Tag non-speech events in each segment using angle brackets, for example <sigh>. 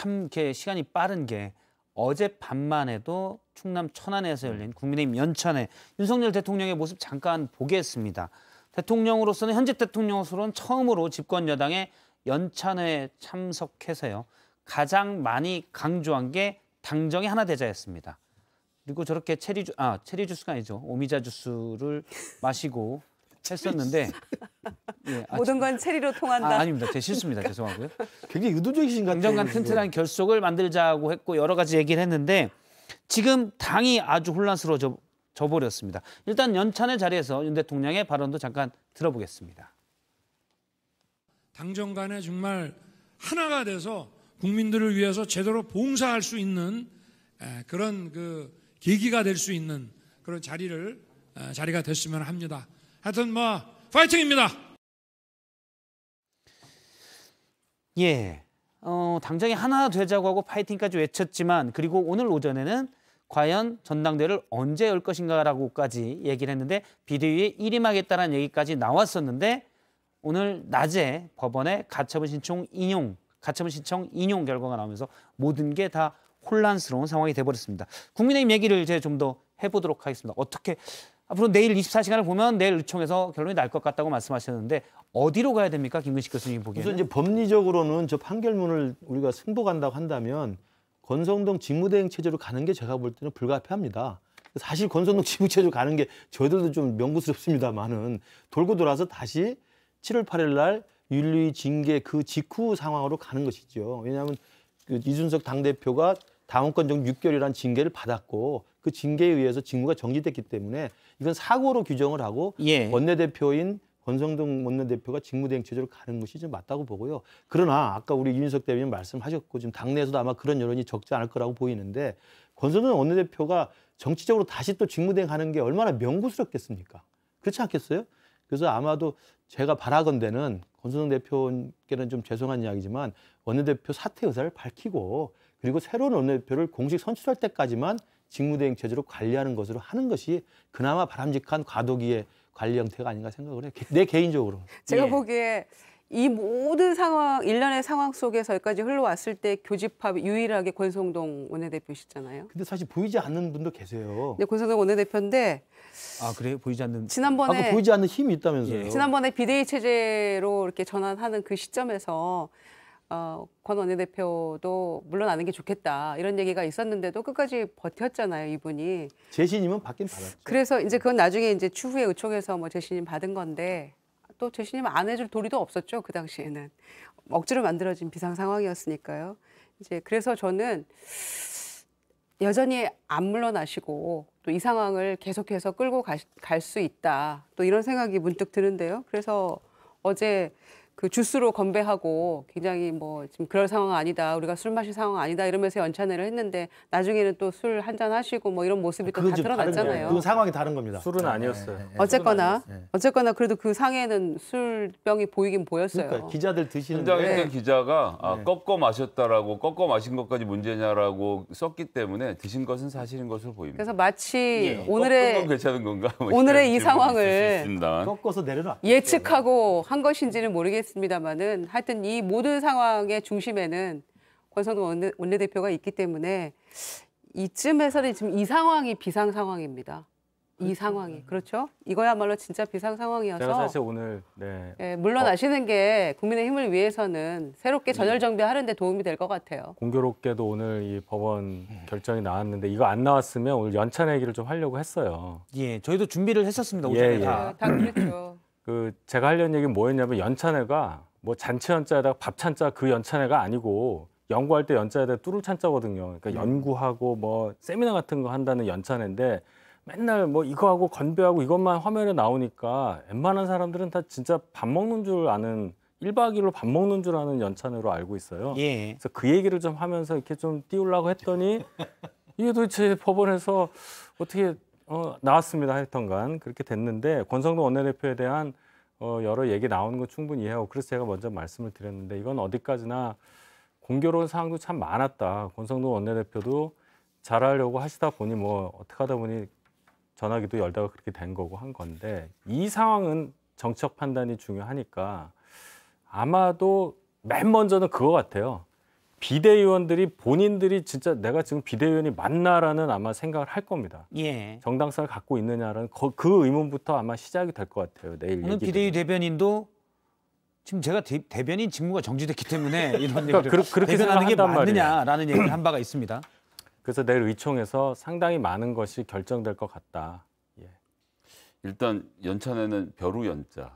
참 이렇게 시간이 빠른 게 어젯밤만 해도 충남 천안에서 열린 국민의힘 연찬에 윤석열 대통령의 모습 잠깐 보겠습니다. 대통령으로서는 현직 대통령으로서는 처음으로 집권 여당의 연찬회에 참석해서요. 가장 많이 강조한 게 당정의 하나 되자였습니다. 그리고 저렇게 체리 주, 아 체리 주스가 아니죠 오미자 주스를 마시고 했었는데 예, 아, 모든 건 체리로 통한다. 아, 닙니다제 실수입니다. 그러니까. 죄송하고요. 굉장히 의도적이신 것 같아요. 정간 튼튼한 결속을 만들자고 했고 여러 가지 얘기를 했는데 지금 당이 아주 혼란스러워져 버렸습니다. 일단 연찬의 자리에서 윤 대통령의 발언도 잠깐 들어보겠습니다. 당정 간에 정말 하나가 돼서 국민들을 위해서 제대로 봉사할 수 있는 그런 그 계기가 될 수 있는 그런 자리를 자리가 됐으면 합니다. 하여튼 뭐 파이팅입니다. 예. 어, 당장에 하나 되자고 하고 파이팅까지 외쳤지만 그리고 오늘 오전에는 과연 전당대를 언제 열 것인가라고까지 얘기를 했는데 비대위에 일임하겠다는 얘기까지 나왔었는데 오늘 낮에 법원에 가처분 신청 인용 가처분 신청 인용 결과가 나오면서 모든 게 다 혼란스러운 상황이 돼버렸습니다. 국민의힘 얘기를 이제 좀 더 해보도록 하겠습니다. 어떻게 앞으로 내일 24시간을 보면 내일 의총에서 결론이 날 것 같다고 말씀하셨는데 어디로 가야 됩니까? 김근식 교수님 보기에는. 우선 이제 법리적으로는 저 판결문을 우리가 승복한다고 한다면 권성동 직무대행 체제로 가는 게 제가 볼 때는 불가피합니다. 사실 권성동 <laughs> 직무체제로 가는 게 저희들도 좀 명구스럽습니다만은 돌고 돌아서 다시 7월 8일 날 윤리 징계 그 직후 상황으로 가는 것이죠. 왜냐하면 그 이준석 당대표가 당원권 정지 6개월이라는 징계를 받았고 그 징계에 의해서 직무가 정지됐기 때문에 이건 사고로 규정을 하고 예. 원내대표인 권성동 원내대표가 직무대행 체제로 가는 것이 좀 맞다고 보고요. 그러나 아까 우리 이윤석 대변인 말씀하셨고 지금 당내에서도 아마 그런 여론이 적지 않을 거라고 보이는데 권성동 원내대표가 정치적으로 다시 또 직무대행 하는 게 얼마나 명구스럽겠습니까? 그렇지 않겠어요? 그래서 아마도 제가 바라건대는 권성동 대표께는 좀 죄송한 이야기지만 원내대표 사퇴 의사를 밝히고 그리고 새로운 원내대표를 공식 선출할 때까지만 직무대행 체제로 관리하는 것으로 하는 것이 그나마 바람직한 과도기의 관리 형태가 아닌가 생각을 해. 내 개인적으로. 제가 예. 보기에 이 모든 상황, 일련의 상황 속에서 여기까지 흘러왔을 때 교집합 유일하게 권성동 원내대표시잖아요. 근데 사실 보이지 않는 분도 계세요. 네, 권성동 원내대표인데. 아, 그래요? 보이지 않는. 지난번에. 아까 그 보이지 않는 힘이 있다면서요. 예. 지난번에 비대위 체제로 이렇게 전환하는 그 시점에서 어, 권 원내대표도 물러나는 게 좋겠다 이런 얘기가 있었는데도 끝까지 버텼잖아요 이분이 재신임은 받긴 받았죠. 그래서 이제 그건 나중에 이제 추후에 의총에서 뭐 재신임 받은 건데 또 재신임 안 해줄 도리도 없었죠 그 당시에는 억지로 만들어진 비상 상황이었으니까요. 이제 그래서 저는 여전히 안 물러나시고 또 이 상황을 계속해서 끌고 갈 수 있다 또 이런 생각이 문득 드는데요. 그래서 어제 그 주스로 건배하고 굉장히 뭐 지금 그럴 상황 아니다 우리가 술 마실 상황 아니다 이러면서 연찬회를 했는데 나중에는 또 술 한 잔 하시고 뭐 이런 모습이 또다 드러났잖아요. 그 상황이 다른 겁니다. 술은 네, 아니었어요. 네, 네, 네. 어쨌거나 어쨌거나 그래도 그 상에는 술병이 보이긴 보였어요. 그러니까 기자들 드시는 현장에 있 네. 기자가 아, 네. 꺾어 마셨다라고 꺾어 마신 것까지 문제냐라고 썼기 때문에 드신 것은 사실인 것으로 보입니다. 그래서 마치 예. 예. 오늘의 괜찮은 건가? 뭐 오늘의 이 상황을 꺾어서 내려놔 예측하고 한 것인지는 모르겠. 어 있습니다만은 하여튼 이 모든 상황의 중심에는 권선우 원내대표가 있기 때문에 이쯤에서는 지금 이 상황이 비상 상황입니다. 이 상황이 그렇죠. 이거야말로 진짜 비상 상황이어서 제가 사실 오늘 네. 예, 물러나시는 게 국민의힘을 위해서는 새롭게 음. 전열 정비하는데 도움이 될 것 같아요. 공교롭게도 오늘 이 법원 예. 결정이 나왔는데 이거 안 나왔으면 오늘 연차 내기를 좀 하려고 했어요. 예, 저희도 준비를 했었습니다. 예, 오전에 예, 예. 다. 다 그랬죠. 그 제가 하려는 얘기는 뭐였냐면 연찬회가 뭐 잔치 연자에다가 밥 찬자 그 연찬회가 아니고 연구할 때 연자에다 뚜루 찬자거든요. 그러니까 음. 연구하고 뭐 세미나 같은 거 한다는 연찬회인데 맨날 뭐 이거하고 건배하고 이것만 화면에 나오니까 웬만한 사람들은 다 진짜 밥 먹는 줄 아는 1박 2일로 밥 먹는 줄 아는 연찬회로 알고 있어요. 예. 그래서 그 얘기를 좀 하면서 이렇게 좀 띄우려고 했더니 <laughs> 이게 도대체 법원에서 어떻게 어, 나왔습니다 하여튼간 그렇게 됐는데 권성동 원내대표에 대한 어, 여러 얘기 나오는 건 충분히 이해하고 그래서 제가 먼저 말씀을 드렸는데 이건 어디까지나 공교로운 사항도 참 많았다. 권성동 원내대표도 잘하려고 하시다 보니 뭐 어떻게 하다 보니 전화기도 열다가 그렇게 된 거고 한 건데 이 상황은 정책 판단이 중요하니까 아마도 맨 먼저는 그거 같아요. 비대위원들이 본인들이 진짜 내가 지금 비대위원이 맞나라는 아마 생각을 할 겁니다. 예. 정당성을 갖고 있느냐라는 거, 그 의문부터 아마 시작이 될 것 같아요. 내일 오늘 비대위 대변인도 지금 제가 대, 변인 직무가 정지됐기 때문에 <laughs> 이런 그러니까 얘기를 대변하는 게 맞느냐라는 말이에요. 얘기를 한 바가 있습니다. <clears throat> 그래서 내일 의총에서 상당히 많은 것이 결정될 것 같다. 예. 일단 연찬에는 벼루 연자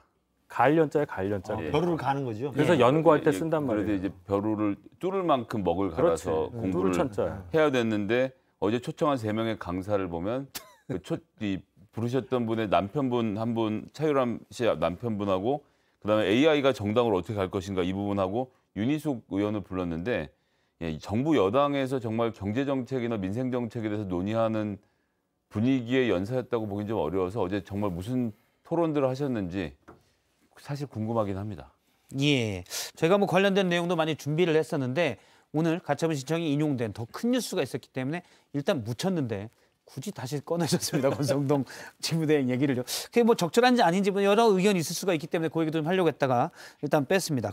갈년자에 갈년자로. 아, 네. 벼루를 가는 거죠. 그래서 예. 연구할 때 예, 쓴단 예. 말이에요. 그래서 이제 벼루를 뚫을 만큼 먹을 갈아서 그렇지. 예. 공부를 해야 됐는데 어제 초청한 세 명의 강사를 보면 <laughs> 그 초, 이 부르셨던 분의 남편분 한 분 차유람 씨 남편분하고 그다음에 AI가 정당으로 어떻게 갈 것인가 이 부분하고 윤희숙 의원을 불렀는데 예, 정부 여당에서 정말 경제 정책이나 민생 정책에 대해서 논의하는 분위기의 연사였다고 보긴 좀 어려워서 어제 정말 무슨 토론들을 하셨는지 사실 궁금하긴 합니다. 예. 저가뭐 관련된 내용도 많이 준비를 했었는데 오늘 가처분 신청이 인용된 더 큰 뉴스가 있었기 때문에 일단 묻혔는데 굳이 다시 꺼내셨습니다. <laughs> 권성동 지무대행 얘기를요. 그게 뭐 적절한지 아닌지 뭐 여러 의견이 있을 수가 있기 때문에 그 얘기도 좀 하려고 했다가 일단 뺐습니다.